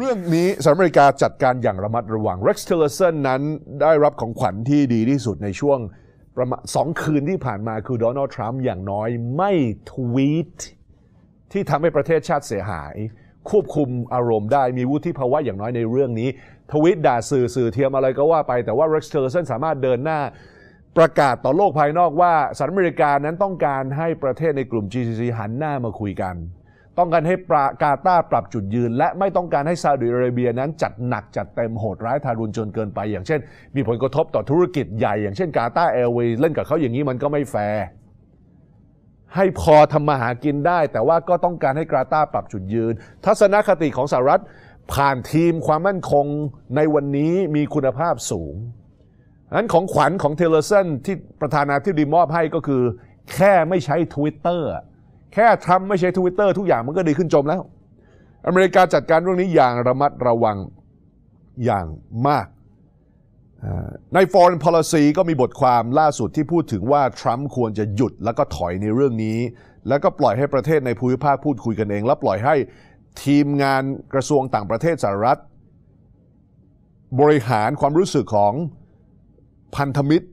เรื่องนี้สหรัฐอเมริกาจัดการอย่างระมัดระวัง Rex Tillerson นั้นได้รับของขวัญที่ดีที่สุดในช่วงประมาณสองคืนที่ผ่านมาคือโดนัลด์ทรัมป์อย่างน้อยไม่ทวีตที่ทำให้ประเทศชาติเสียหาย ควบคุมอารมณ์ได้มีวุฒิภาวะอย่างน้อยในเรื่องนี้ ทวีตด่าสื่อสื่อเทียมอะไรก็ว่าไปแต่ว่า Rex Tillerson สามารถเดินหน้าประกาศต่อโลกภายนอกว่าสหรัฐอเมริกานั้นต้องการให้ประเทศในกลุ่ม GCC หันหน้ามาคุยกันต้องการให้ปรากาตาปรับจุดยืน และไม่ต้องการให้ซาอุดิอาระเบียนั้นจัดหนักจัดเต็มโหดร้ายทารุณจนเกินไป อย่างเช่นมีผลกระทบต่อธุรกิจใหญ่อย่างเช่น กาตาแอร์เวย์เล่นกับเขาอย่างนี้มันก็ไม่แฟร์ให้พอทำมาหากินได้ แต่ว่าก็ต้องการให้กาตาปรับจุดยืน ทัศนคติของสหรัฐ ผ่านทีมความมั่นคงในวันนี้มีคุณภาพสูงนั้นของขวัญของเทเลเซนที่ประธานาธิบดีมอบให้ก็คือแค่ไม่ใช้ Twitter อร์แค่ท์ไม่ใช่ทวิตเตอร์ทุกอย่างมันก็ดีขึ้นจมแล้ว อเมริกาจัดการเรื่องนี้อย่างระมัดระวังอย่างมาก ใน foreign policy ก็มีบทความล่าสุดที่พูดถึงว่า ทรัมป์ควรจะหยุดแล้วก็ถอยในเรื่องนี้ แล้วก็ปล่อยให้ประเทศในภูมิภาคพูดคุยกันเอง แล้วปล่อยให้ทีมงานกระทรวงต่างประเทศสหรัฐ บริหารความรู้สึกของพันธมิตร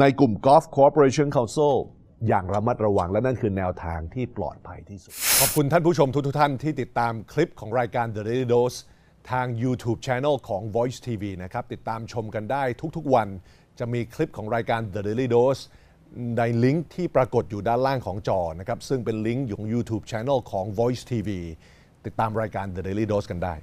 ในกลุ่ม g o l f Cooperation Council อย่างระมัดระวังและนั่นคือแนวทางที่ปลอดภัยที่สุดขอบคุณท่านผู้ชมทุกทท่านที่ติดตามคลิปของรายการ The Daily Dose ทาง YouTube Channel ของ Voice TV นะครับ ติดตามชมกันได้ทุกๆวัน จะมีคลิปของรายการ The Daily Dose ในลิงก์ที่ปรากฏอยู่ด้านล่างของจอ นะครับซึ่งเป็นลิงก์ของ YouTube Channel ของ Voice TV ติดตามรายการ The Daily Dose กันได้